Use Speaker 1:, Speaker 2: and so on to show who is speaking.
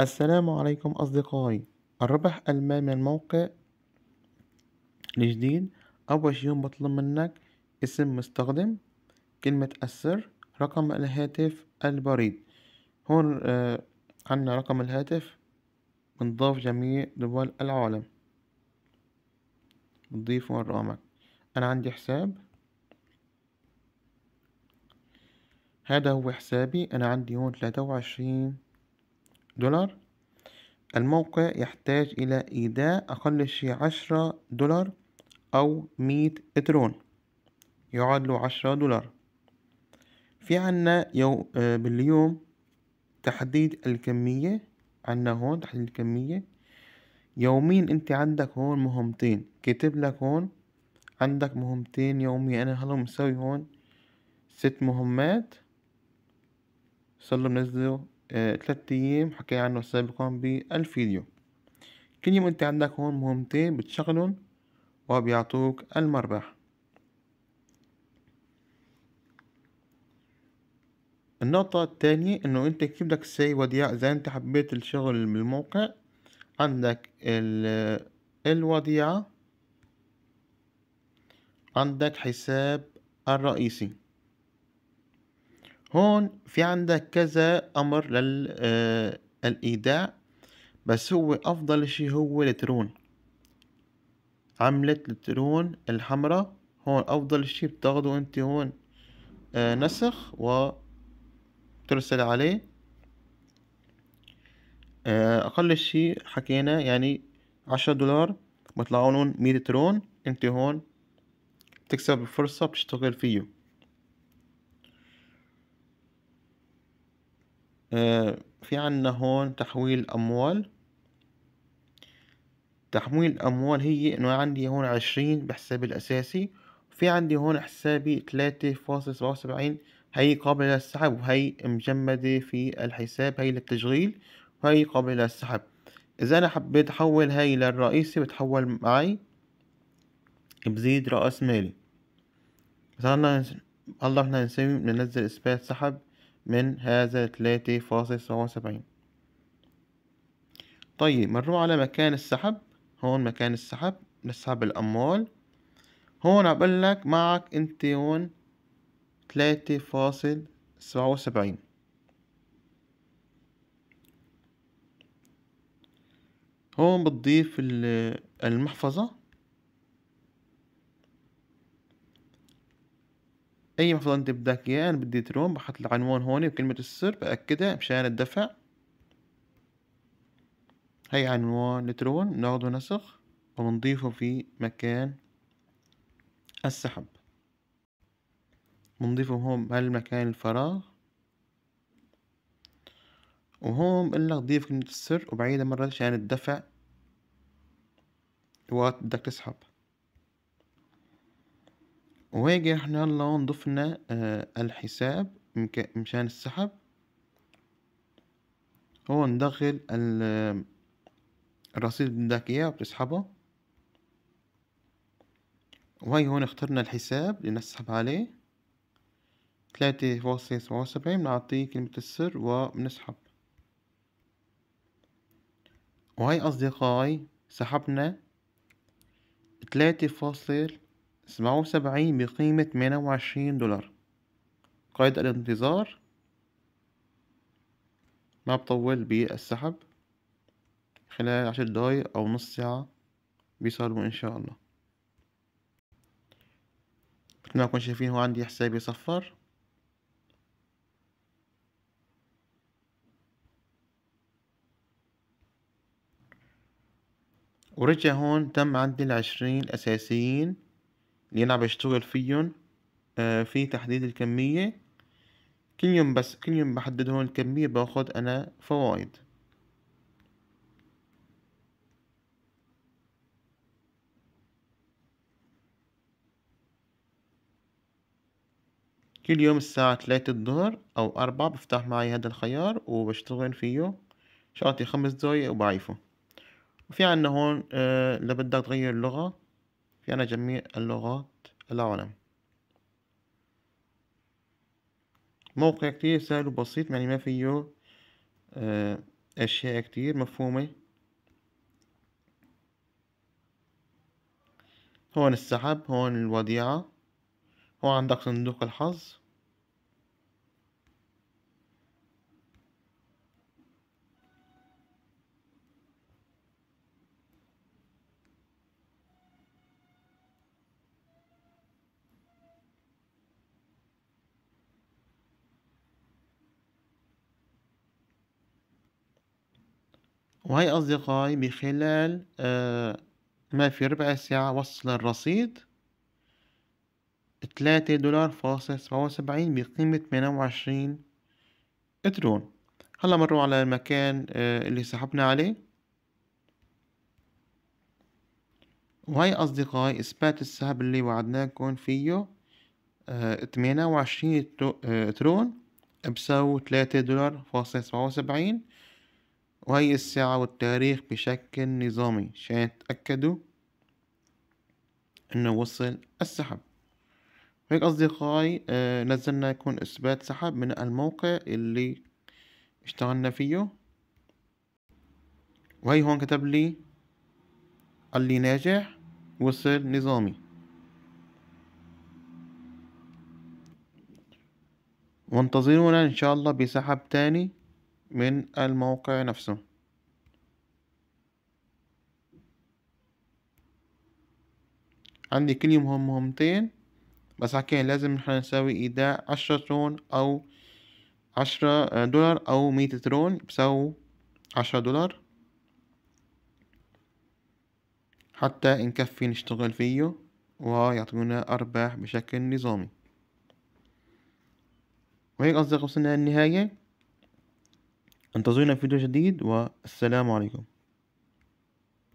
Speaker 1: السلام عليكم أصدقائي الربح المال من موقع الجديد أول شي بطلب منك اسم مستخدم كلمة السر رقم الهاتف البريد هون آه عنا رقم الهاتف بنضاف جميع دول العالم بتضيف هون رقمك أنا عندي حساب هذا هو حسابي أنا عندي هون تلاتة وعشرين دولار الموقع يحتاج إلى إيداع أقل شيء عشرة دولار أو مية إترون يعادل عشرة دولار في عنا يو آه، باليوم تحديد الكمية عنا هون تحديد الكمية يومين انت عندك هون مهمتين كتب لك هون عندك مهمتين يوميا انا هلا مسوي هون ست مهمات صلوا منزله ثلاثة آه، أيام حكينا عنه سابقا بالفيديو كل يوم أنت عندك هون مهمتين بتشغلهم وبيعطوك المربح النقطة الثانية انه انت كيف بدك تساوي وديعة اذا انت حبيت الشغل بالموقع عندك ال الوديعة عندك حساب الرئيسي هون في عندك كذا أمر للإيداع آه، بس هو أفضل شي هو الترون عملة الترون الحمراء هون أفضل شي بتاخده أنت هون آه، نسخ وترسل عليه آه، أقل شي حكينا يعني عشرة دولار بطلعون مية ترون أنت هون بتكسب الفرصة بتشتغل فيه آه، في عنا هون تحويل أموال تحويل أموال هي إنه عندي هون عشرين بحسابي الأساسي وفي عندي هون حسابي تلاتة فاصل سبعة وسبعين هي قابلة للسحب وهي مجمدة في الحساب هي للتشغيل وهي قابلة للسحب إذا أنا حبيت أحول هاي للرئيسي بتحول معي بزيد رأس مالي مثلا هلا احنا نسوي ننزل إثبات سحب من هذا تلاتة فاصل سبعة وسبعين طيب بنروح على مكان السحب هون مكان السحب نسحب الأموال هون عم لك معك أنت هون تلاتة فاصل سبعة وسبعين هون بتضيف المحفظة اي محفظة انت بدك اياه انا بدي تروم بحط العنوان هون وكلمة السر باكدها مشان الدفع هي عنوان الترون ناخده نسخ ونضيفه في مكان السحب بنضيفه هون بهالمكان الفراغ وهون بقول لك ضيف كلمة السر وبعيدها مرة عشان الدفع وقت بدك تسحب وهيجي احنا يلا ضفنا آه، الحساب مشان السحب هو ندخل الرصيد اللي بدك اياه وبتسحبه وهي هون اخترنا الحساب اللي نسحب عليه تلاتة فاصلة سبعة وسبعين بنعطيه كلمة السر وبنسحب وهي أصدقائي سحبنا تلاتة فاصلة سبعة وسبعين بقيمة مية وعشرين دولار قيد الانتظار ما بطول بالسحب خلال عشر دقايق أو نص ساعة بيصلوا إن شاء الله مثل ما كنتم شايفين هو عندي حسابي صفر ورجع هون تم عندي العشرين الأساسيين اللي أنا بشتغل فيهن آه، في تحديد الكمية كل يوم بس كل يوم بحدد هون الكمية باخد أنا فوايد كل يوم الساعة ثلاثة الظهر أو أربعة بفتح معي هذا الخيار وبشتغل فيه شاطي خمس دقايق وبعيفه وفي عنا هون إذا آه، بدك تغير اللغة فينا جميع اللغات العالم موقع كتير سهل وبسيط يعني ما فيه آه، أشياء كتير مفهومة هون السحب هون الوديعة هون عندك صندوق الحظ وهي أصدقائي بخلال آه، ما في ربع ساعة وصل الرصيد تلاتة دولار فاصل سبعة وسبعين بقيمة تمانية وعشرين ترون هلا مروا على المكان آه، اللي سحبنا عليه وهي أصدقائي إثبات السحب اللي وعدناكم فيه تمانية آه، وعشرين ترون بساوي تلاتة دولار فاصل سبعة وسبعين وهي الساعة والتاريخ بشكل نظامي عشان يتأكدوا انه وصل السحب هيك أصدقائي آه نزلنا يكون إثبات سحب من الموقع اللي اشتغلنا فيه وهي هون كتب لي قال لي ناجح وصل نظامي وانتظرونا إن شاء الله بسحب تاني من الموقع نفسه عندي كل يوم هم مهمتين بس حكينا لازم نحن نساوي ايداع عشرة ترون او عشرة دولار او مية ترون بساو عشرة دولار حتى نكفي نشتغل فيه ويعطونا أرباح بشكل نظامي وهيك أصدقائي وصلنا للنهاية انتظرونا في فيديو جديد والسلام عليكم